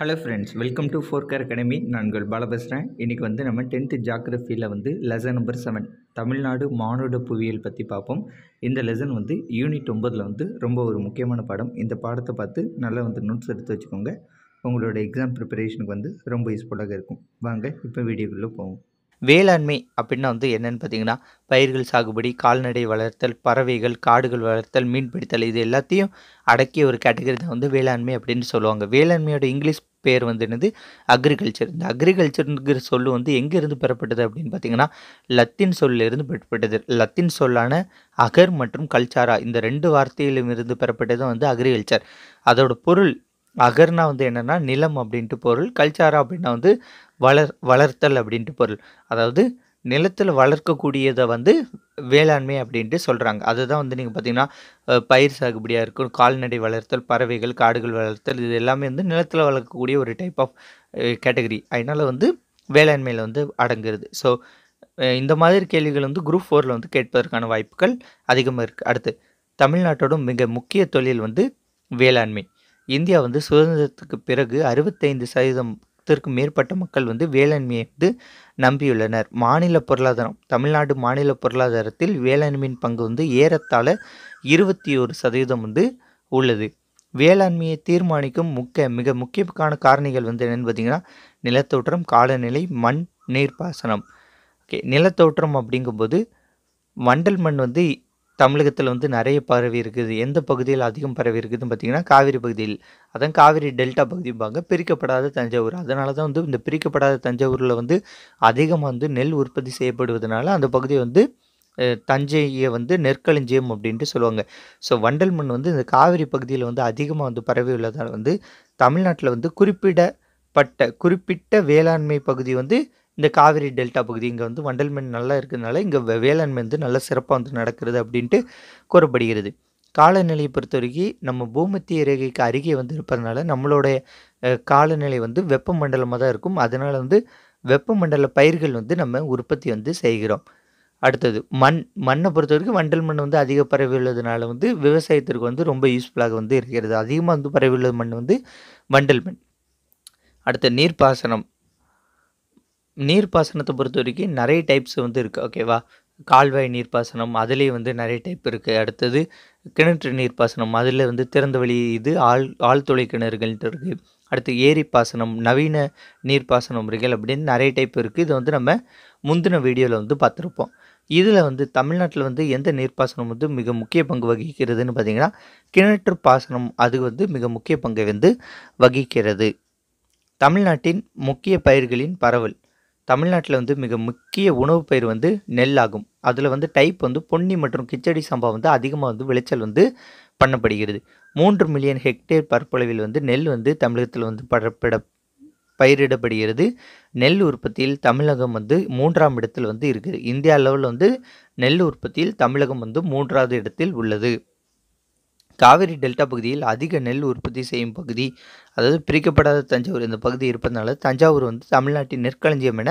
hello friends welcome to ஃபோர்கர் academy நான்கள் பால பேசுகிறேன் இன்றைக்கி வந்து நம்ம டென்த்து ஜாகிரஃபியில் வந்து லெசன் நம்பர் செவன் தமிழ்நாடு மானுட புவியியல் பற்றி பார்ப்போம் இந்த லெசன் வந்து யூனிட் ஒன்பதில் வந்து ரொம்ப ஒரு முக்கியமான பாடம் இந்த பாடத்தை பார்த்து நல்லா வந்து நோட்ஸ் எடுத்து வச்சுக்கோங்க உங்களோட எக்ஸாம் ப்ரிப்பரேஷனுக்கு வந்து ரொம்ப யூஸ்ஃபுல்லாக இருக்கும் வாங்க இப்போ வீடியோக்குள்ளே போவோம் வேளாண்மை அப்படின்னா வந்து என்னென்னு பார்த்தீங்கன்னா பயிர்கள் சாகுபடி கால்நடை வளர்த்தல் பறவைகள் காடுகள் வளர்த்தல் மீன்பிடித்தல் இது எல்லாத்தையும் அடக்கிய ஒரு கேட்டகரி தான் வந்து வேளாண்மை அப்படின்னு சொல்லுவாங்க வேளாண்மையோட இங்கிலீஷ் பேர் வந்து என்னது அக்ரிகல்ச்சர் இந்த அக்ரிகல்ச்சருங்கிற சொல்லு வந்து எங்கேருந்து பெறப்பட்டது அப்படின்னு பார்த்தீங்கன்னா லத்தின் சொல்லிலிருந்து பெறப்பட்டது லத்தின் சொல்லான அகர் மற்றும் கல்ச்சாரா இந்த ரெண்டு வார்த்தையிலும் இருந்து பெறப்பட்டது வந்து அக்ரிகல்ச்சர் அதோட பொருள் அகர்னா வந்து என்னென்னா நிலம் அப்படின்ட்டு பொருள் கல்ச்சாரா அப்படின்னா வந்து வளர் வளர்த்தல் அப்படின்ட்டு பொருள் அதாவது நிலத்தில் வளர்க்கக்கூடியதை வந்து வேளாண்மை அப்படின்ட்டு சொல்கிறாங்க அதுதான் வந்து நீங்கள் பார்த்தீங்கன்னா பயிர் சாகுபடியாக இருக்கும் கால்நடை வளர்த்தல் பறவைகள் காடுகள் வளர்த்தல் இது எல்லாமே வந்து நிலத்தில் வளர்க்கக்கூடிய ஒரு டைப் ஆஃப் கேட்டகரி அதனால் வந்து வேளாண்மையில் வந்து அடங்குறது ஸோ இந்த மாதிரி கேள்விகள் வந்து குரூப் ஃபோரில் வந்து கேட்பதற்கான வாய்ப்புகள் அதிகமாக இருக்குது அடுத்து தமிழ்நாட்டோட மிக முக்கிய தொழில் வந்து வேளாண்மை இந்தியா வந்து சுதந்திரத்துக்கு பிறகு அறுபத்தைந்து சதவீதம் பத்திற்கும் மேற்பட்ட மக்கள் வந்து வேளாண்மையை வந்து நம்பியுள்ளனர் மாநில பொருளாதாரம் தமிழ்நாடு மாநில பொருளாதாரத்தில் வேளாண்மையின் பங்கு வந்து ஏறத்தாழ இருபத்தி ஒரு சதவீதம் வந்து உள்ளது வேளாண்மையை தீர்மானிக்கும் முக்கிய மிக முக்கியமான காரணிகள் வந்து என்னென்னு பார்த்தீங்கன்னா நிலத்தோற்றம் காலநிலை மண் நீர்ப்பாசனம் ஓகே நிலத்தோற்றம் அப்படிங்கும்போது வண்டல் மண் வந்து தமிழகத்தில் வந்து நிறைய பரவி இருக்குது எந்த பகுதியில் அதிகம் பரவி இருக்குதுன்னு பார்த்தீங்கன்னா காவிரி பகுதியில் அதான் காவிரி டெல்டா பகுதிம்பாங்க பிரிக்கப்படாத தஞ்சாவூர் அதனால தான் வந்து இந்த பிரிக்கப்படாத தஞ்சாவூரில் வந்து அதிகமாக வந்து நெல் உற்பத்தி செய்யப்படுவதனால அந்த பகுதியை வந்து தஞ்சையை வந்து நெற்களஞ்சியம் அப்படின்ட்டு சொல்லுவாங்க ஸோ வண்டல் மண் வந்து இந்த காவிரி பகுதியில் வந்து அதிகமாக வந்து பரவி உள்ளதால் வந்து தமிழ்நாட்டில் வந்து குறிப்பிடப்பட்ட குறிப்பிட்ட வேளாண்மை பகுதி வந்து இந்த காவிரி டெல்டா பகுதி இங்கே வந்து வண்டல் மண் நல்லா இருக்கிறதுனால இங்கே வேளாண்மை வந்து நல்லா சிறப்பாக வந்து நடக்கிறது அப்படின்ட்டு கூறப்படுகிறது காலநிலையை பொறுத்த வரைக்கும் நம்ம பூமத்திய ரேகைக்கு அருகே வந்து இருப்பதனால நம்மளுடைய காலநிலை வந்து வெப்பமண்டலமாக தான் இருக்கும் அதனால் வந்து வெப்பமண்டல பயிர்கள் வந்து நம்ம உற்பத்தி வந்து செய்கிறோம் அடுத்தது மண் மண்ணை பொறுத்த வரைக்கும் வண்டல் மண் வந்து அதிக பரவி உள்ளதுனால வந்து விவசாயத்திற்கு வந்து ரொம்ப யூஸ்ஃபுல்லாக வந்து இருக்கிறது அதிகமாக வந்து பரவி உள்ள மண் வந்து வண்டல் மண் அடுத்த நீர்ப்பாசனம் நீர்ப்பாசனத்தை பொறுத்த வரைக்கும் நிறைய டைப்ஸ் வந்து இருக்குது ஓகேவா கால்வாய் நீர்ப்பாசனம் அதுலேயும் வந்து நிறைய டைப் இருக்குது அடுத்தது கிணற்று நீர்ப்பாசனம் அதில் வந்து திறந்த வழி இது ஆள் ஆழ்துளை கிணறுகள்ட்டு இருக்குது அடுத்து ஏரி பாசனம் நவீன நீர்ப்பாசன முறைகள் அப்படின்னு நிறைய டைப் இருக்குது இதை வந்து நம்ம முந்தின வீடியோவில் வந்து பார்த்துருப்போம் இதில் வந்து தமிழ்நாட்டில் வந்து எந்த நீர்ப்பாசனம் வந்து மிக முக்கிய பங்கு வகிக்கிறதுன்னு பார்த்திங்கன்னா கிணற்று பாசனம் அது வந்து மிக முக்கிய பங்கை வந்து வகிக்கிறது தமிழ்நாட்டின் முக்கிய பயிர்களின் பரவல் தமிழ்நாட்டில் வந்து மிக முக்கிய உணவு பயிர் வந்து நெல் ஆகும் அதில் வந்து டைப் வந்து பொன்னி மற்றும் கிச்சடி சம்பா வந்து அதிகமாக வந்து விளைச்சல் வந்து பண்ணப்படுகிறது மூன்று மில்லியன் ஹெக்டேர் பரப்பளவில் வந்து நெல் வந்து தமிழகத்தில் வந்து பரப்பிட பயிரிடப்படுகிறது நெல் உற்பத்தியில் தமிழகம் வந்து மூன்றாம் இடத்தில் வந்து இருக்குது இந்தியா அளவில் வந்து நெல் உற்பத்தியில் தமிழகம் வந்து மூன்றாவது இடத்தில் உள்ளது காவிரி டெல்டா பகுதியில் அதிக நெல் உற்பத்தி செய்யும் பகுதி அதாவது பிரிக்கப்படாத தஞ்சாவூர் இந்த பகுதி இருப்பதனால தஞ்சாவூர் வந்து தமிழ்நாட்டின் நெற்களஞ்சியம் என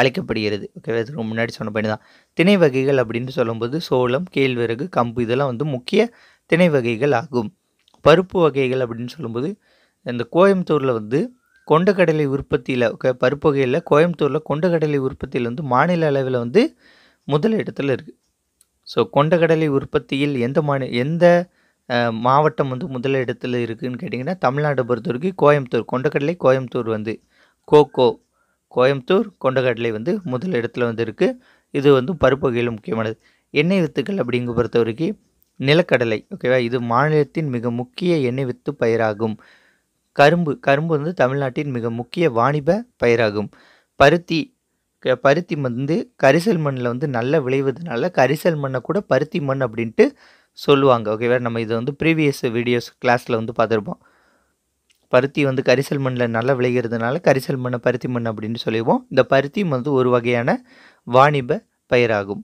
அழைக்கப்படுகிறது ஓகேவா இதுக்கு முன்னாடி சொன்ன பண்ணி தான் திணை வகைகள் அப்படின்னு சொல்லும்போது சோளம் கேழ்வரகு கம்பு இதெல்லாம் வந்து முக்கிய திணை வகைகள் ஆகும் பருப்பு வகைகள் அப்படின்னு சொல்லும்போது இந்த கோயம்புத்தூரில் வந்து கொண்டக்கடலை உற்பத்தியில் பருப்பு வகையில் கோயம்புத்தூரில் கொண்டக்கடலை உற்பத்தியில் வந்து மாநில அளவில் வந்து முதல் இடத்துல இருக்குது ஸோ கொண்டக்கடலை உற்பத்தியில் எந்த மாநில எந்த மாவட்டம் வந்து முதல் இடத்துல இருக்குதுன்னு கேட்டிங்கன்னா தமிழ்நாட்டை பொறுத்த வரைக்கும் கோயம்புத்தூர் கொண்டக்கடலை கோயம்புத்தூர் வந்து கோகோ கோயம்புத்தூர் கொண்டக்கடலை வந்து முதல் இடத்துல வந்து இருக்குது இது வந்து பருப்பு வகையில் முக்கியமானது எண்ணெய் வித்துக்கள் அப்படிங்க பொறுத்த வரைக்கும் நிலக்கடலை ஓகேவா இது மாநிலத்தின் மிக முக்கிய எண்ணெய் வித்து பயிராகும் கரும்பு கரும்பு வந்து தமிழ்நாட்டின் மிக முக்கிய வாணிப பயிராகும் பருத்தி பருத்தி வந்து கரிசல் மண்ணில் வந்து நல்லா விளைவதனால கரிசல் மண்ணை கூட பருத்தி மண் அப்படின்ட்டு சொல்லுவாங்க ஓகேவா நம்ம இதை வந்து ப்ரீவியஸ் வீடியோஸ் கிளாஸில் வந்து பார்த்துருப்போம் பருத்தி வந்து கரிசல் மண்ணில் நல்லா விளைகிறதுனால கரிசல் மண்ணை பருத்தி மண் அப்படின்னு சொல்லிடுவோம் இந்த பருத்தி வந்து ஒரு வகையான வாணிப பயிராகும்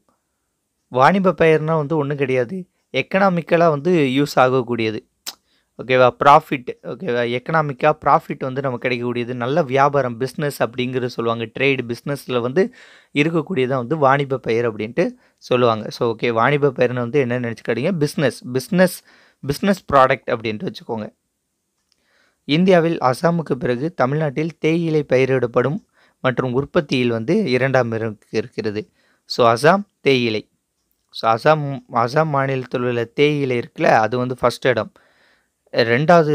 வாணிப பயிர்னால் வந்து ஒன்றும் கிடையாது எக்கனாமிக்கலாக வந்து யூஸ் ஆகக்கூடியது ஓகேவா ப்ராஃபிட் ஓகேவா எக்கனாமிக்காக ப்ராஃபிட் வந்து நமக்கு கிடைக்கக்கூடியது நல்ல வியாபாரம் பிஸ்னஸ் அப்படிங்கிறது சொல்லுவாங்க ட்ரேடு பிஸ்னஸில் வந்து இருக்கக்கூடியதான் வந்து வாணிப பெயர் அப்படின்ட்டு சொல்லுவாங்க ஸோ ஓகே வாணிப பெயர்னு வந்து என்ன நினச்சிக்காடிங்க பிஸ்னஸ் பிஸ்னஸ் பிஸ்னஸ் ப்ராடக்ட் அப்படின்ட்டு வச்சுக்கோங்க இந்தியாவில் அசாமுக்கு பிறகு தமிழ்நாட்டில் தேயிலை பயிரிடப்படும் மற்றும் உற்பத்தியில் வந்து இரண்டாம் இடம் இருக்கிறது ஸோ அசாம் தேயிலை ஸோ அசாம் அசாம் மாநிலத்தில் உள்ள தேயிலை இருக்குல்ல அது வந்து ஃபஸ்ட் இடம் ரெண்டாவது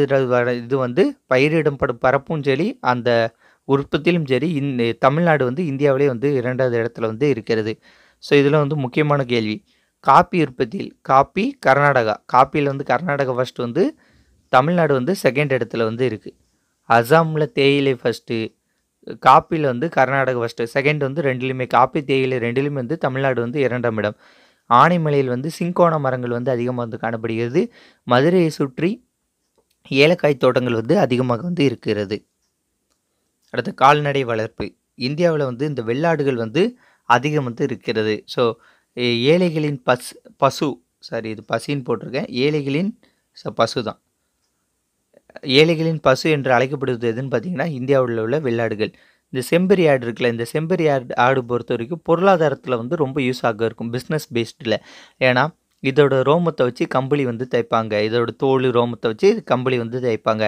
இது வந்து பயிரிடப்படும் பரப்பும் சரி அந்த உற்பத்தியிலும் சரி இந் தமிழ்நாடு வந்து இந்தியாவிலே வந்து இரண்டாவது இடத்துல வந்து இருக்கிறது ஸோ இதில் வந்து முக்கியமான கேள்வி காப்பி உற்பத்தியில் காப்பி கர்நாடகா காப்பியில் வந்து கர்நாடகா ஃபஸ்ட் வந்து தமிழ்நாடு வந்து செகண்ட் இடத்துல வந்து இருக்குது அசாமில் தேயிலை ஃபஸ்ட்டு காப்பியில் வந்து கர்நாடகா ஃபஸ்ட்டு செகண்ட் வந்து ரெண்டுலேயுமே காப்பி தேயிலை ரெண்டுலேயுமே வந்து தமிழ்நாடு வந்து இரண்டாம் இடம் ஆனைமலையில் வந்து சிங்கோண மரங்கள் வந்து அதிகமாக வந்து காணப்படுகிறது மதுரையை சுற்றி ஏலக்காய் தோட்டங்கள் வந்து அதிகமாக வந்து இருக்கிறது அடுத்து கால்நடை வளர்ப்பு இந்தியாவில் வந்து இந்த வெள்ளாடுகள் வந்து அதிகம் வந்து இருக்கிறது ஸோ ஏழைகளின் பஸ் பசு சாரி இது பசின்னு போட்டிருக்கேன் ஏழைகளின் பசு தான் ஏழைகளின் பசு என்று அழைக்கப்படுவது எதுன்னு பார்த்தீங்கன்னா இந்தியாவில் உள்ள வெள்ளாடுகள் இந்த செம்பரி ஆடு இருக்குல்ல இந்த செம்பரி ஆடு ஆடு பொறுத்த வரைக்கும் பொருளாதாரத்தில் வந்து ரொம்ப யூஸ் ஆக இருக்கும் பிஸ்னஸ் பேஸ்டில் ஏன்னா இதோட ரோமத்தை வச்சு கம்பளி வந்து தைப்பாங்க இதோட தோல் ரோமத்தை வச்சு கம்பளி வந்து தைப்பாங்க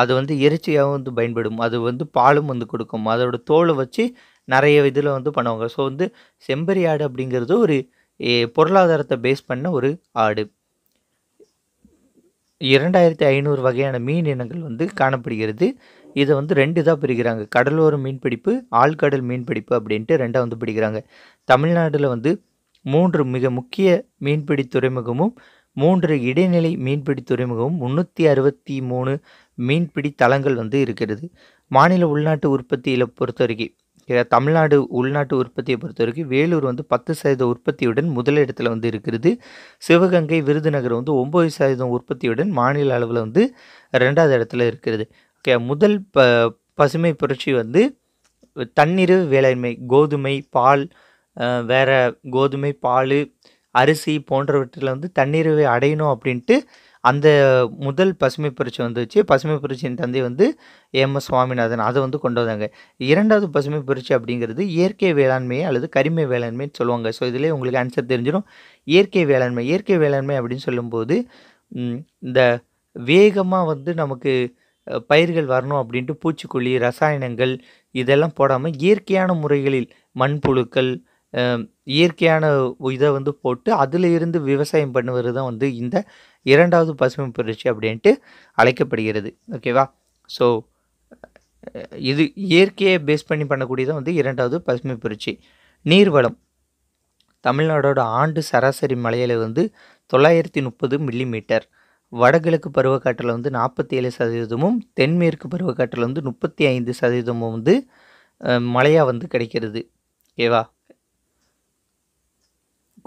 அது வந்து இறைச்சியாகவும் வந்து பயன்படும் அது வந்து பாலும் வந்து கொடுக்கும் அதோட தோலை வச்சு நிறைய இதில் வந்து பண்ணுவாங்க ஸோ வந்து செம்பரி ஆடு அப்படிங்கிறது ஒரு பொருளாதாரத்தை பேஸ் பண்ண ஒரு ஆடு இரண்டாயிரத்தி ஐநூறு வகையான மீன் இனங்கள் வந்து காணப்படுகிறது இதை வந்து ரெண்டு இதாக பிரிக்கிறாங்க கடலோர மீன் பிடிப்பு ஆழ்கடல் மீன் பிடிப்பு அப்படின்ட்டு ரெண்டாக வந்து பிடிக்கிறாங்க தமிழ்நாட்டில் வந்து மூன்று மிக முக்கிய மீன்பிடி துறைமுகமும் மூன்று இடைநிலை மீன்பிடி துறைமுகமும் முந்நூற்றி அறுபத்தி மூணு மீன்பிடி தளங்கள் வந்து இருக்கிறது மாநில உள்நாட்டு உற்பத்தியில் பொறுத்த வரைக்கும் தமிழ்நாடு உள்நாட்டு உற்பத்தியை பொறுத்த வரைக்கும் வேலூர் வந்து பத்து சதவீத உற்பத்தியுடன் முதலிடத்தில் வந்து இருக்கிறது சிவகங்கை விருதுநகர் வந்து ஒம்பது சதவீதம் உற்பத்தியுடன் மாநில அளவில் வந்து ரெண்டாவது இடத்துல இருக்கிறது ஓகே முதல் ப பசுமை புரட்சி வந்து தண்ணீர் வேளாண்மை கோதுமை பால் வேறு கோதுமை பால் அரிசி போன்றவற்றில் வந்து தண்ணீரை அடையணும் அப்படின்ட்டு அந்த முதல் பசுமை புரட்சி வந்துச்சு பசுமை புரட்சியின் தந்தை வந்து எம் எஸ் சுவாமிநாதன் அதை வந்து கொண்டு வந்தாங்க இரண்டாவது பசுமை புரட்சி அப்படிங்கிறது இயற்கை வேளாண்மையை அல்லது கரிமை வேளாண்மைன்னு சொல்லுவாங்க ஸோ இதிலே உங்களுக்கு ஆன்சர் தெரிஞ்சிடும் இயற்கை வேளாண்மை இயற்கை வேளாண்மை அப்படின்னு சொல்லும்போது இந்த வேகமாக வந்து நமக்கு பயிர்கள் வரணும் அப்படின்ட்டு பூச்சிக்கொல்லி ரசாயனங்கள் இதெல்லாம் போடாமல் இயற்கையான முறைகளில் மண்புழுக்கள் இயற்கையான இதை வந்து போட்டு அதில் இருந்து விவசாயம் பண்ணுவது தான் வந்து இந்த இரண்டாவது பசுமை புரட்சி அப்படின்ட்டு அழைக்கப்படுகிறது ஓகேவா ஸோ இது இயற்கையை பேஸ் பண்ணி பண்ணக்கூடியதான் வந்து இரண்டாவது பசுமை புரட்சி நீர்வளம் தமிழ்நாடோட ஆண்டு சராசரி மலையில் வந்து தொள்ளாயிரத்தி முப்பது மில்லி மீட்டர் வடகிழக்கு பருவக்காற்றில் வந்து நாற்பத்தி ஏழு சதவீதமும் தென்மேற்கு பருவக்காற்றில் வந்து முப்பத்தி ஐந்து சதவீதமும் வந்து மழையாக வந்து கிடைக்கிறது ஓகேவா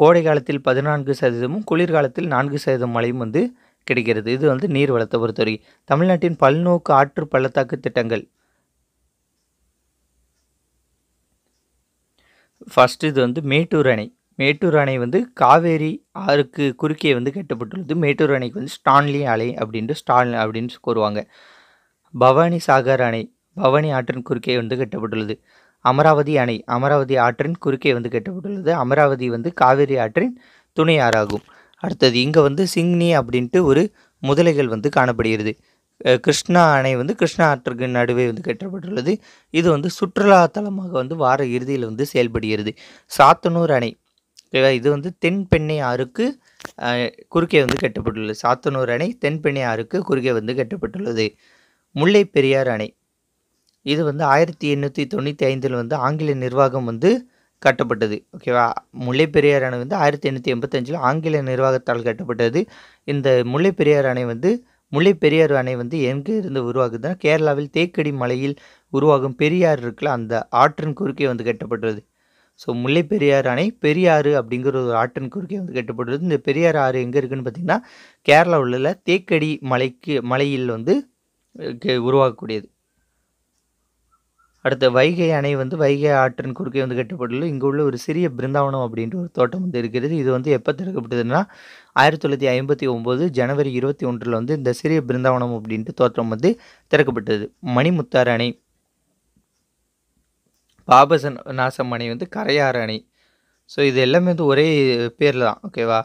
கோடை காலத்தில் பதினான்கு சதவீதமும் குளிர்காலத்தில் நான்கு சதவீதம் மழையும் வந்து கிடைக்கிறது இது வந்து நீர் வளத்தை பொறுத்தவரை தமிழ்நாட்டின் பல்நோக்கு ஆற்று பள்ளத்தாக்கு திட்டங்கள் ஃபஸ்ட்டு இது வந்து மேட்டூர் அணை மேட்டூர் அணை வந்து காவேரி ஆறுக்கு குறுக்கே வந்து கட்டப்பட்டுள்ளது மேட்டூர் அணைக்கு வந்து ஸ்டான்லி அலை அப்படின்ட்டு ஸ்டால் அப்படின்னு கூறுவாங்க பவானி சாகர் அணை பவானி ஆற்றின் குறுக்கே வந்து கட்டப்பட்டுள்ளது அமராவதி அணை அமராவதி ஆற்றின் குறுக்கே வந்து கட்டப்பட்டுள்ளது அமராவதி வந்து காவேரி ஆற்றின் துணை ஆறாகும் அடுத்தது இங்கே வந்து சிங்னி அப்படின்ட்டு ஒரு முதலைகள் வந்து காணப்படுகிறது கிருஷ்ணா அணை வந்து கிருஷ்ணா ஆற்றுக்கு நடுவே வந்து கட்டப்பட்டுள்ளது இது வந்து சுற்றுலா தலமாக வந்து வார இறுதியில் வந்து செயல்படுகிறது சாத்தனூர் அணை இது வந்து தென்பெண்ணை ஆறுக்கு குறுக்கே வந்து கட்டப்பட்டுள்ளது சாத்தனூர் அணை தென்பெண்ணை ஆறுக்கு குறுக்கே வந்து கட்டப்பட்டுள்ளது முல்லை பெரியார் அணை இது வந்து ஆயிரத்தி எண்ணூற்றி தொண்ணூற்றி ஐந்தில் வந்து ஆங்கில நிர்வாகம் வந்து கட்டப்பட்டது ஓகேவா முல்லை பெரியார் அணை வந்து ஆயிரத்தி எண்ணூற்றி எண்பத்தஞ்சில் ஆங்கில நிர்வாகத்தால் கட்டப்பட்டது இந்த முல்லை பெரியார் அணை வந்து முல்லை பெரியார் அணை வந்து எங்கே இருந்து உருவாகுதுன்னா கேரளாவில் தேக்கடி மலையில் உருவாகும் பெரியார் இருக்குல்ல அந்த ஆற்றின் குறுக்கே வந்து கட்டப்பட்டது ஸோ முல்லை பெரியார் அணை பெரியாறு அப்படிங்கிற ஒரு ஆற்றின் குறுக்கே வந்து கட்டப்பட்டது இந்த பெரியார் ஆறு எங்கே இருக்குதுன்னு பார்த்திங்கன்னா கேரளாவில் உள்ள தேக்கடி மலைக்கு மலையில் வந்து உருவாகக்கூடியது அடுத்து வைகை அணை வந்து வைகை ஆற்றின் குறுக்கே வந்து கட்டப்பட்டுள்ள இங்கே உள்ள ஒரு சிறிய பிருந்தாவனம் அப்படின்ற ஒரு தோட்டம் வந்து இருக்கிறது இது வந்து எப்போ திறக்கப்பட்டதுன்னா ஆயிரத்தி தொள்ளாயிரத்தி ஐம்பத்தி ஒம்பது ஜனவரி இருபத்தி ஒன்றில் வந்து இந்த சிறிய பிருந்தாவனம் அப்படின்ட்டு தோட்டம் வந்து திறக்கப்பட்டது மணிமுத்தாறு அணை பாபசன் நாசம் அணை வந்து கரையாறு அணை ஸோ இது எல்லாமே வந்து ஒரே பேரில் தான் ஓகேவா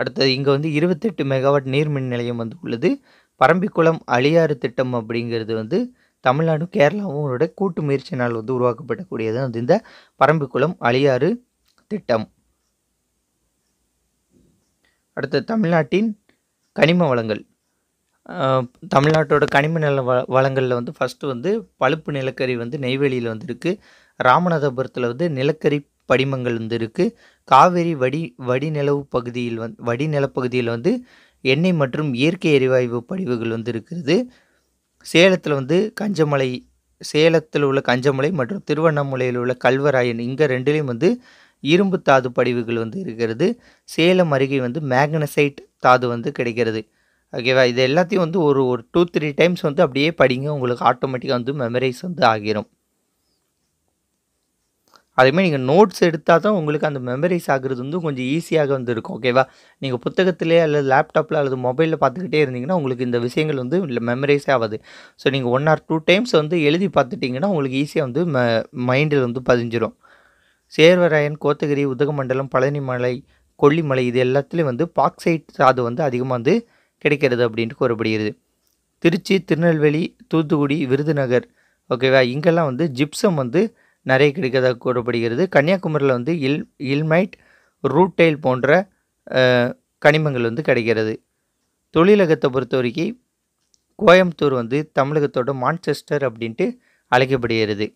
அடுத்தது இங்கே வந்து இருபத்தெட்டு மெகாவாட் நீர்மின் நிலையம் வந்து உள்ளது பரம்பிக்குளம் அழியாறு திட்டம் அப்படிங்கிறது வந்து தமிழ்நாடும் கேரளாவோட கூட்டு முயற்சியினால் வந்து உருவாக்கப்படக்கூடியது அது இந்த பரம்பிக்குளம் அழியாறு திட்டம் அடுத்த தமிழ்நாட்டின் கனிம வளங்கள் தமிழ்நாட்டோட கனிம நில வ வளங்களில் வந்து ஃபஸ்ட்டு வந்து பழுப்பு நிலக்கரி வந்து நெய்வேலியில் வந்து இருக்குது ராமநாதபுரத்தில் வந்து நிலக்கரி படிமங்கள் வந்து இருக்குது காவேரி வடி வடிநிலவு பகுதியில் வந் வடிநிலப்பகுதியில் வந்து எண்ணெய் மற்றும் இயற்கை எரிவாயு படிவுகள் வந்து இருக்கிறது சேலத்தில் வந்து கஞ்சமலை சேலத்தில் உள்ள கஞ்சமலை மற்றும் திருவண்ணாமலையில் உள்ள கல்வராயன் இங்கே ரெண்டுலேயும் வந்து இரும்பு தாது படிவுகள் வந்து இருக்கிறது சேலம் அருகே வந்து மேக்னசைட் தாது வந்து கிடைக்கிறது ஓகேவா இது எல்லாத்தையும் வந்து ஒரு ஒரு டூ த்ரீ டைம்ஸ் வந்து அப்படியே படிங்க உங்களுக்கு ஆட்டோமேட்டிக்காக வந்து மெமரைஸ் வந்து ஆகிரும் அதேமாதிரி நீங்கள் நோட்ஸ் எடுத்தால் தான் உங்களுக்கு அந்த மெமரிஸ் ஆகுறது வந்து கொஞ்சம் ஈஸியாக வந்துருக்கும் ஓகேவா நீங்கள் புத்தகத்திலே அல்லது லேப்டாப்பில் அல்லது மொபைலில் பார்த்துக்கிட்டே இருந்தீங்கன்னா உங்களுக்கு இந்த விஷயங்கள் வந்து மெமரைஸ் ஆகாது ஸோ நீங்கள் ஒன் ஆர் டூ டைம்ஸ் வந்து எழுதி பார்த்துட்டிங்கன்னா உங்களுக்கு ஈஸியாக வந்து ம மைண்டில் வந்து பதிஞ்சிடும் சேர்வராயன் கோத்தகிரி உதகமண்டலம் பழனிமலை கொல்லிமலை இது எல்லாத்துலேயும் வந்து பாக்சைட் சாது வந்து அதிகமாக வந்து கிடைக்கிறது அப்படின்ட்டு கூறப்படுகிறது திருச்சி திருநெல்வேலி தூத்துக்குடி விருதுநகர் ஓகேவா இங்கெல்லாம் வந்து ஜிப்சம் வந்து நிறைய கிடைக்கிறதாக கூறப்படுகிறது கன்னியாகுமரியில் வந்து இல் இல்மைட் ரூட்டைல் போன்ற கனிமங்கள் வந்து கிடைக்கிறது தொழிலகத்தை பொறுத்த வரைக்கும் கோயம்புத்தூர் வந்து தமிழகத்தோட மான்செஸ்டர் அப்படின்ட்டு அழைக்கப்படுகிறது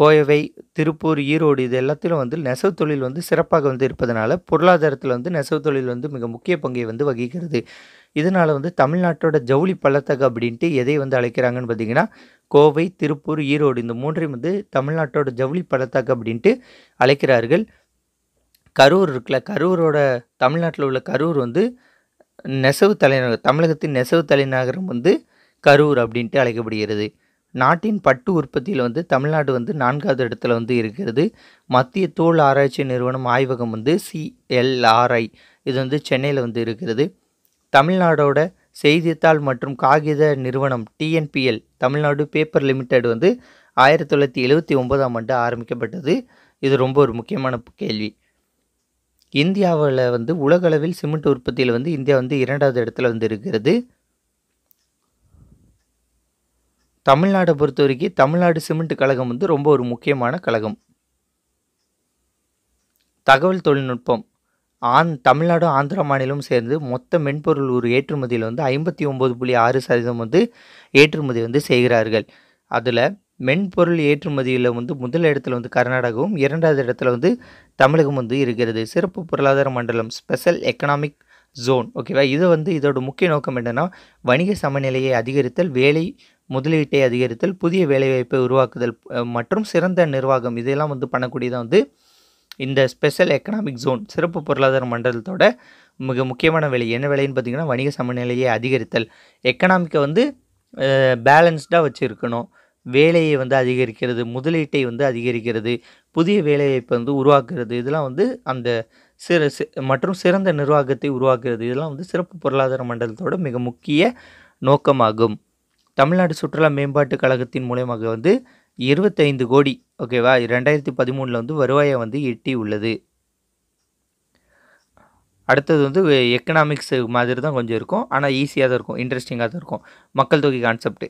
கோயவை திருப்பூர் ஈரோடு இது எல்லாத்திலும் வந்து நெசவு தொழில் வந்து சிறப்பாக வந்து இருப்பதனால பொருளாதாரத்தில் வந்து நெசவு தொழில் வந்து மிக முக்கிய பங்கை வந்து வகிக்கிறது இதனால் வந்து தமிழ்நாட்டோட ஜவுளி பள்ளத்தகம் அப்படின்ட்டு எதை வந்து அழைக்கிறாங்கன்னு பார்த்தீங்கன்னா கோவை திருப்பூர் ஈரோடு இந்த மூன்றையும் வந்து தமிழ்நாட்டோட ஜவுளி பள்ளத்தாக்கம் அப்படின்ட்டு அழைக்கிறார்கள் கரூர் இருக்குல்ல கரூரோட தமிழ்நாட்டில் உள்ள கரூர் வந்து நெசவு தலைநகர் தமிழகத்தின் நெசவு தலைநகரம் வந்து கரூர் அப்படின்ட்டு அழைக்கப்படுகிறது நாட்டின் பட்டு உற்பத்தியில் வந்து தமிழ்நாடு வந்து நான்காவது இடத்துல வந்து இருக்கிறது மத்திய தோல் ஆராய்ச்சி நிறுவனம் ஆய்வகம் வந்து சிஎல்ஆர்ஐ இது வந்து சென்னையில் வந்து இருக்கிறது தமிழ்நாடோட செய்தித்தாள் மற்றும் காகித நிறுவனம் டிஎன்பிஎல் தமிழ்நாடு பேப்பர் லிமிடெட் வந்து ஆயிரத்தி தொள்ளாயிரத்தி எழுபத்தி ஒன்பதாம் ஆண்டு ஆரம்பிக்கப்பட்டது இது ரொம்ப ஒரு முக்கியமான கேள்வி இந்தியாவில் வந்து உலகளவில் சிமெண்ட் உற்பத்தியில் வந்து இந்தியா வந்து இரண்டாவது இடத்துல வந்து இருக்கிறது தமிழ்நாடை பொறுத்த வரைக்கும் தமிழ்நாடு சிமெண்ட் கழகம் வந்து ரொம்ப ஒரு முக்கியமான கழகம் தகவல் தொழில்நுட்பம் ஆந் தமிழ்நாடு ஆந்திர மாநிலம் சேர்ந்து மொத்த மென்பொருள் ஒரு ஏற்றுமதியில் வந்து ஐம்பத்தி ஒம்பது புள்ளி ஆறு சதவீதம் வந்து ஏற்றுமதி வந்து செய்கிறார்கள் அதில் மென்பொருள் ஏற்றுமதியில் வந்து முதல் இடத்துல வந்து கர்நாடகாவும் இரண்டாவது இடத்துல வந்து தமிழகம் வந்து இருக்கிறது சிறப்பு பொருளாதார மண்டலம் ஸ்பெஷல் எக்கனாமிக் ஜோன் ஓகேவா இது வந்து இதோட முக்கிய நோக்கம் என்னென்னா வணிக சமநிலையை அதிகரித்தல் வேலை முதலீட்டை அதிகரித்தல் புதிய வேலைவாய்ப்பை உருவாக்குதல் மற்றும் சிறந்த நிர்வாகம் இதெல்லாம் வந்து பண்ணக்கூடியதான் வந்து இந்த ஸ்பெஷல் எக்கனாமிக் ஜோன் சிறப்பு பொருளாதார மண்டலத்தோட மிக முக்கியமான வேலை என்ன வேலைன்னு பார்த்திங்கன்னா வணிக சமநிலையை அதிகரித்தல் எக்கனாமிக்கை வந்து பேலன்ஸ்டாக வச்சுருக்கணும் வேலையை வந்து அதிகரிக்கிறது முதலீட்டை வந்து அதிகரிக்கிறது புதிய வேலைவாய்ப்பை வந்து உருவாக்குறது இதெல்லாம் வந்து அந்த சிறு மற்றும் சிறந்த நிர்வாகத்தை உருவாக்குறது இதெல்லாம் வந்து சிறப்பு பொருளாதார மண்டலத்தோட மிக முக்கிய நோக்கமாகும் தமிழ்நாடு சுற்றுலா மேம்பாட்டு கழகத்தின் மூலயமாக வந்து இருபத்தைந்து கோடி ஓகேவா ரெண்டாயிரத்தி பதிமூணில் வந்து வருவாயை வந்து எட்டி உள்ளது அடுத்தது வந்து எக்கனாமிக்ஸ் மாதிரி தான் கொஞ்சம் இருக்கும் ஆனால் ஈஸியாக தான் இருக்கும் இன்ட்ரெஸ்டிங்காக தான் இருக்கும் மக்கள் தொகை கான்செப்ட்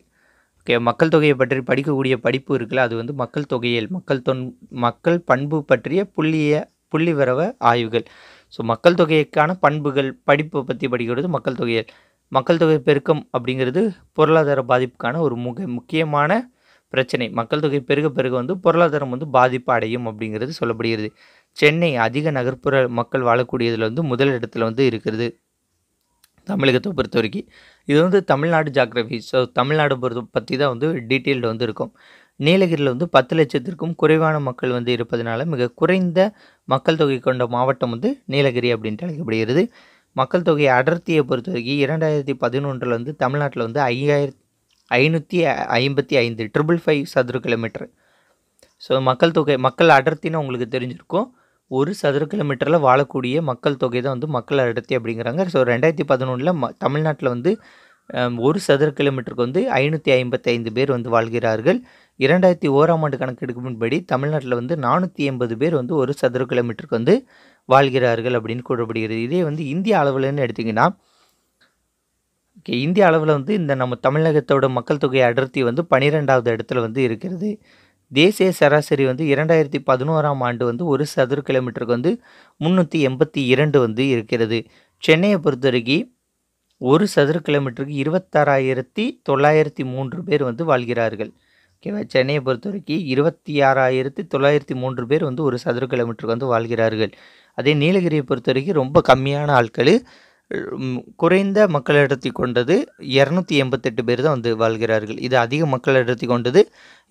ஓகே மக்கள் தொகையை பற்றி படிக்கக்கூடிய படிப்பு இருக்குல்ல அது வந்து மக்கள் தொகையில் மக்கள் தொன் மக்கள் பண்பு பற்றிய புள்ளிய புள்ளி வரவ ஆய்வுகள் ஸோ மக்கள் தொகைக்கான பண்புகள் படிப்பை பற்றி படிக்கிறது மக்கள் தொகையல் மக்கள் தொகை பெருக்கம் அப்படிங்கிறது பொருளாதார பாதிப்புக்கான ஒரு முக முக்கியமான பிரச்சனை மக்கள் தொகை பெருக பெருக வந்து பொருளாதாரம் வந்து பாதிப்பு அடையும் அப்படிங்கிறது சொல்லப்படுகிறது சென்னை அதிக நகர்ப்புற மக்கள் வாழக்கூடியதில் வந்து முதல் வந்து இருக்கிறது தமிழகத்தை பொறுத்த வரைக்கும் இது வந்து தமிழ்நாடு ஜாக்ரஃபி ஸோ தமிழ்நாடு பொறுத்த பற்றி தான் வந்து டீட்டெயில்டு வந்து இருக்கும் நீலகிரியில் வந்து பத்து லட்சத்திற்கும் குறைவான மக்கள் வந்து இருப்பதனால மிக குறைந்த மக்கள் தொகை கொண்ட மாவட்டம் வந்து நீலகிரி அப்படின்ட்டு அழைக்கப்படுகிறது மக்கள் தொகை அடர்த்தியை பொறுத்த வரைக்கும் இரண்டாயிரத்தி பதினொன்றில் வந்து தமிழ்நாட்டில் வந்து ஐயாயிரத்தி ஐநூற்றி ஐம்பத்தி ஐந்து ட்ரிபிள் ஃபைவ் சதுர கிலோமீட்டர் ஸோ மக்கள் தொகை மக்கள் அடர்த்தின்னு உங்களுக்கு தெரிஞ்சிருக்கும் ஒரு சதுர கிலோமீட்டரில் வாழக்கூடிய மக்கள் தொகை தான் வந்து மக்கள் அடர்த்தி அப்படிங்கிறாங்க ஸோ ரெண்டாயிரத்தி பதினொன்றில் ம தமிழ்நாட்டில் வந்து ஒரு சதுர கிலோமீட்டருக்கு வந்து ஐநூற்றி ஐம்பத்தைந்து பேர் வந்து வாழ்கிறார்கள் இரண்டாயிரத்தி ஓராம் ஆண்டு கணக்கெடுப்பின்படி தமிழ்நாட்டில் வந்து நானூற்றி எண்பது பேர் வந்து ஒரு சதுர கிலோமீட்டருக்கு வந்து வாழ்கிறார்கள் அப்படின்னு கூறப்படுகிறது இதே வந்து இந்திய அளவில்னு எடுத்திங்கன்னா ஓகே இந்திய அளவில் வந்து இந்த நம்ம தமிழகத்தோட மக்கள் தொகை அடர்த்தி வந்து பனிரெண்டாவது இடத்துல வந்து இருக்கிறது தேசிய சராசரி வந்து இரண்டாயிரத்தி பதினோராம் ஆண்டு வந்து ஒரு சதுர கிலோமீட்டருக்கு வந்து முந்நூற்றி எண்பத்தி இரண்டு வந்து இருக்கிறது சென்னையை பொறுத்த வரைக்கும் ஒரு சதுர கிலோமீட்டருக்கு இருபத்தாறாயிரத்தி தொள்ளாயிரத்தி மூன்று பேர் வந்து வாழ்கிறார்கள் ஓகேவா சென்னையை பொறுத்த வரைக்கும் இருபத்தி ஆறாயிரத்தி தொள்ளாயிரத்தி மூன்று பேர் வந்து ஒரு சதுர கிலோமீட்டருக்கு வந்து வாழ்கிறார்கள் அதே நீலகிரியை பொறுத்த வரைக்கும் ரொம்ப கம்மியான ஆட்கள் குறைந்த மக்கள் அடர்த்தி கொண்டது இரநூத்தி எண்பத்தெட்டு பேர் தான் வந்து வாழ்கிறார்கள் இது அதிக மக்கள் அடர்த்தி கொண்டது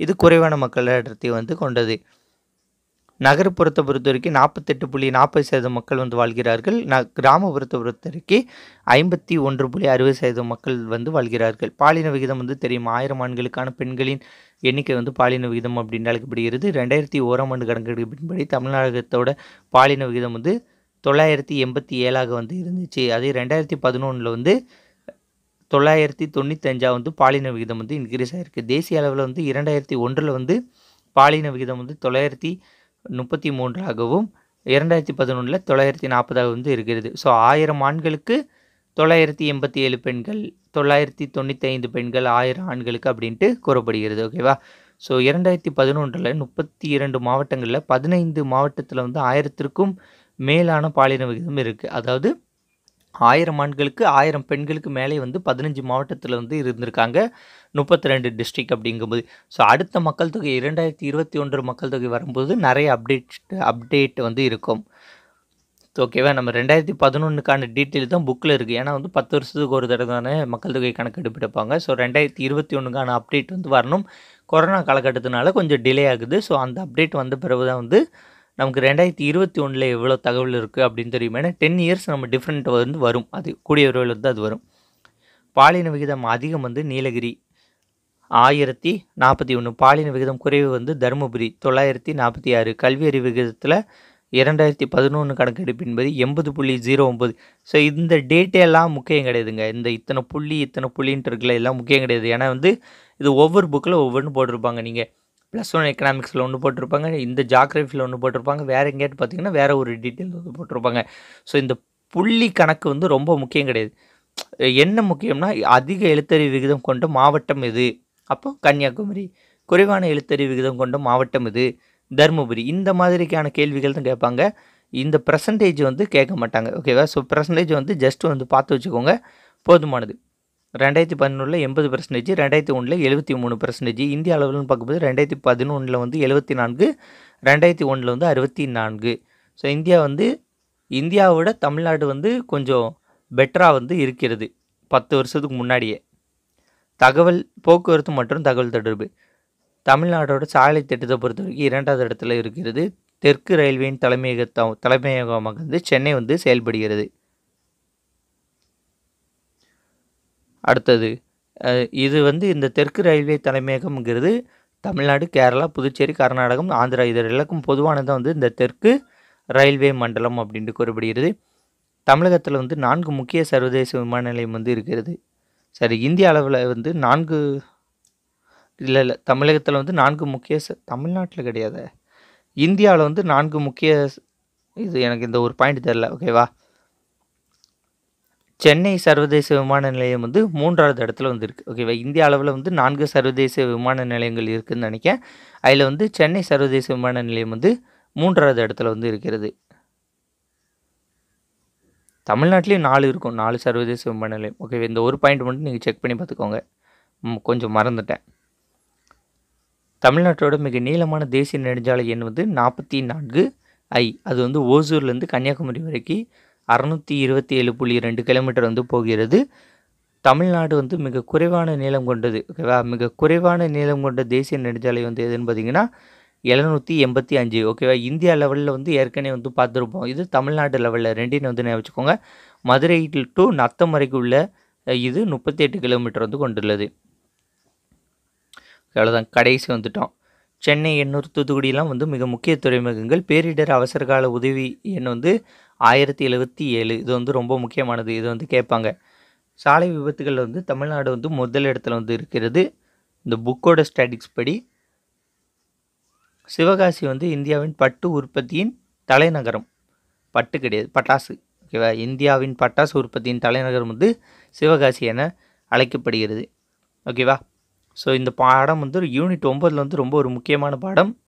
இது குறைவான மக்கள் அடர்த்தி வந்து கொண்டது நகர்ப்புறத்தை பொறுத்த வரைக்கும் நாற்பத்தெட்டு புள்ளி நாற்பது சதவீதம் மக்கள் வந்து வாழ்கிறார்கள் ந கிராமப்புறத்தை பொறுத்த வரைக்கும் ஐம்பத்தி ஒன்று புள்ளி அறுபது சதவீதம் மக்கள் வந்து வாழ்கிறார்கள் பாலின விகிதம் வந்து தெரியும் ஆயிரம் ஆண்களுக்கான பெண்களின் எண்ணிக்கை வந்து பாலின விகிதம் அப்படின்னு அழைக்கப்படுகிறது ரெண்டாயிரத்தி ஓராம் ஆண்டு கணக்கெடுப்பின்படி தமிழகத்தோட பாலின விகிதம் வந்து தொள்ளாயிரத்தி எண்பத்தி ஏழாக வந்து இருந்துச்சு அதே ரெண்டாயிரத்தி பதினொன்றில் வந்து தொள்ளாயிரத்தி தொண்ணூத்தஞ்சாக வந்து பாலின விகிதம் வந்து இன்க்ரீஸ் ஆகிருக்கு தேசிய அளவில் வந்து இரண்டாயிரத்தி ஒன்றில் வந்து பாலின விகிதம் வந்து தொள்ளாயிரத்தி முப்பத்தி மூன்றாகவும் இரண்டாயிரத்தி பதினொன்றில் தொள்ளாயிரத்தி நாற்பதாக வந்து இருக்கிறது ஸோ ஆயிரம் ஆண்களுக்கு தொள்ளாயிரத்தி எண்பத்தி ஏழு பெண்கள் தொள்ளாயிரத்தி தொண்ணூற்றி ஐந்து பெண்கள் ஆயிரம் ஆண்களுக்கு அப்படின்ட்டு கூறப்படுகிறது ஓகேவா ஸோ இரண்டாயிரத்தி பதினொன்றில் முப்பத்தி இரண்டு மாவட்டங்களில் பதினைந்து மாவட்டத்தில் வந்து ஆயிரத்திற்கும் மேலான பாலின விகிதம் இருக்குது அதாவது ஆயிரம் ஆண்களுக்கு ஆயிரம் பெண்களுக்கு மேலே வந்து பதினஞ்சு மாவட்டத்தில் வந்து இருந்திருக்காங்க முப்பத்தி ரெண்டு டிஸ்ட்ரிக் அப்படிங்கும்போது ஸோ அடுத்த மக்கள் தொகை இரண்டாயிரத்தி இருபத்தி ஒன்று மக்கள் தொகை வரும்போது நிறைய அப்டேட் அப்டேட் வந்து இருக்கும் ஓகேவா நம்ம ரெண்டாயிரத்தி பதினொன்றுக்கான டீட்டெயில் தான் புக்கில் இருக்குது ஏன்னா வந்து பத்து வருஷத்துக்கு ஒரு தடவை தானே மக்கள் தொகை கணக்கு எடுப்பாங்க ஸோ ரெண்டாயிரத்தி இருபத்தி ஒன்றுக்கான அப்டேட் வந்து வரணும் கொரோனா காலகட்டத்தினால கொஞ்சம் டிலே ஆகுது ஸோ அந்த அப்டேட் வந்த பிறகு தான் வந்து நமக்கு ரெண்டாயிரத்தி இருபத்தி ஒன்றில் எவ்வளோ தகவல் இருக்குது அப்படின்னு தெரியும் ஏன்னா டென் இயர்ஸ் நம்ம டிஃப்ரெண்ட் வந்து வரும் அது கூடிய விரைவில் வந்து அது வரும் பாலின விகிதம் அதிகம் வந்து நீலகிரி ஆயிரத்தி நாற்பத்தி ஒன்று பாலின விகிதம் குறைவு வந்து தருமபுரி தொள்ளாயிரத்தி நாற்பத்தி ஆறு கல்வி அறிவு விகிதத்தில் இரண்டாயிரத்தி பதினொன்று கணக்கெடுப்பின்படி எண்பது புள்ளி ஜீரோ ஒம்பது ஸோ இந்த டேட்டையெல்லாம் முக்கியம் கிடையாதுங்க இந்த இத்தனை புள்ளி இத்தனை புள்ளின்ட்டு இருக்குல்ல எல்லாம் முக்கியம் கிடையாது ஏன்னா வந்து இது ஒவ்வொரு புக்கில் ஒவ்வொன்றும் போட்டிருப்பாங்க நீங்கள் ப்ளஸ் ஒன் எக்கனாமிக்ஸில் ஒன்று போட்டிருப்பாங்க இந்த ஜாக்ரஃபியில் ஒன்று போட்டிருப்பாங்க வேறு எங்கேயாட்டு பார்த்தீங்கன்னா வேறு ஒரு டீட்டெயில் வந்து போட்டிருப்பாங்க ஸோ இந்த புள்ளி கணக்கு வந்து ரொம்ப முக்கியம் கிடையாது என்ன முக்கியம்னா அதிக எழுத்தறிவு விகிதம் கொண்ட மாவட்டம் எது அப்போ கன்னியாகுமரி குறைவான எழுத்தறிவு விகிதம் கொண்ட மாவட்டம் இது தருமபுரி இந்த மாதிரிக்கான கேள்விகள் தான் கேட்பாங்க இந்த பர்சன்டேஜ் வந்து கேட்க மாட்டாங்க ஓகேவா ஸோ பர்சன்டேஜ் வந்து ஜஸ்ட் வந்து பார்த்து வச்சுக்கோங்க போதுமானது ரெண்டாயிரத்தி பதினொன்றில் எண்பது பர்சன்டேஜ் ரெண்டாயிரத்தி ஒன்றில் எழுபத்தி மூணு பர்சன்டேஜ் இந்திய அளவில்னு பார்க்கும்போது ரெண்டாயிரத்தி பதினொன்றில் வந்து எழுபத்தி நான்கு ரெண்டாயிரத்தி ஒன்றில் வந்து அறுபத்தி நான்கு ஸோ இந்தியா வந்து இந்தியாவோட தமிழ்நாடு வந்து கொஞ்சம் பெட்டராக வந்து இருக்கிறது பத்து வருஷத்துக்கு முன்னாடியே தகவல் போக்குவரத்து மற்றும் தகவல் தொடர்பு தமிழ்நாடோட சாலை திட்டத்தை பொறுத்த வரைக்கும் இரண்டாவது இடத்துல இருக்கிறது தெற்கு ரயில்வேயின் தலைமையக தலைமையகமாக வந்து சென்னை வந்து செயல்படுகிறது அடுத்தது இது வந்து இந்த தெற்கு ரயில்வே தலைமையகம்ங்கிறது தமிழ்நாடு கேரளா புதுச்சேரி கர்நாடகம் ஆந்திரா இது எல்லாருக்கும் பொதுவானதாக வந்து இந்த தெற்கு ரயில்வே மண்டலம் அப்படின்ட்டு கூறப்படுகிறது தமிழகத்தில் வந்து நான்கு முக்கிய சர்வதேச விமான நிலையம் வந்து இருக்கிறது சரி இந்திய அளவில் வந்து நான்கு இல்லை இல்லை தமிழகத்தில் வந்து நான்கு முக்கிய ச தமிழ்நாட்டில் கிடையாது இந்தியாவில் வந்து நான்கு முக்கிய இது எனக்கு இந்த ஒரு பாயிண்ட் தெரில ஓகேவா சென்னை சர்வதேச விமான நிலையம் வந்து மூன்றாவது இடத்துல வந்துருக்கு ஓகேவா இந்திய அளவில் வந்து நான்கு சர்வதேச விமான நிலையங்கள் இருக்குதுன்னு நினைக்கேன் அதில் வந்து சென்னை சர்வதேச விமான நிலையம் வந்து மூன்றாவது இடத்துல வந்து இருக்கிறது தமிழ்நாட்டிலேயும் நாலு இருக்கும் நாலு சர்வதேச விமான நிலையம் ஓகேவா இந்த ஒரு பாயிண்ட் மட்டும் நீங்கள் செக் பண்ணி பார்த்துக்கோங்க கொஞ்சம் மறந்துட்டேன் தமிழ்நாட்டோட மிக நீளமான தேசிய நெடுஞ்சாலை எண் வந்து நாற்பத்தி நான்கு ஐ அது வந்து ஓசூர்லேருந்து கன்னியாகுமரி வரைக்கும் அறநூற்றி இருபத்தி ஏழு புள்ளி ரெண்டு கிலோமீட்டர் வந்து போகிறது தமிழ்நாடு வந்து மிக குறைவான நீளம் கொண்டது ஓகேவா மிக குறைவான நீளம் கொண்ட தேசிய நெடுஞ்சாலை வந்து எதுன்னு பார்த்தீங்கன்னா எழுநூற்றி எண்பத்தி அஞ்சு ஓகேவா இந்தியா லெவலில் வந்து ஏற்கனவே வந்து பார்த்துருப்போம் இது தமிழ்நாடு லெவலில் ரெண்டின்னு வந்து வச்சுக்கோங்க மதுரை டு நத்தம் வரைக்கும் உள்ள இது முப்பத்தி எட்டு கிலோமீட்டர் வந்து கொண்டுள்ளது அவ்வளோதான் கடைசி வந்துட்டோம் சென்னை எண்ணூர் தூத்துக்குடியெலாம் வந்து மிக முக்கிய துறைமுகங்கள் பேரிடர் அவசரகால உதவி எண் வந்து ஆயிரத்தி எழுபத்தி ஏழு இது வந்து ரொம்ப முக்கியமானது இது வந்து கேட்பாங்க சாலை விபத்துகளில் வந்து தமிழ்நாடு வந்து முதல் இடத்துல வந்து இருக்கிறது இந்த புக்கோட ஸ்டாட்டிக்ஸ் படி சிவகாசி வந்து இந்தியாவின் பட்டு உற்பத்தியின் தலைநகரம் பட்டு கிடையாது பட்டாசு ஓகேவா இந்தியாவின் பட்டாசு உற்பத்தியின் தலைநகரம் வந்து சிவகாசி என அழைக்கப்படுகிறது ஓகேவா ஸோ இந்த பாடம் வந்து ஒரு யூனிட் ஒம்பதில் வந்து ரொம்ப ஒரு முக்கியமான பாடம்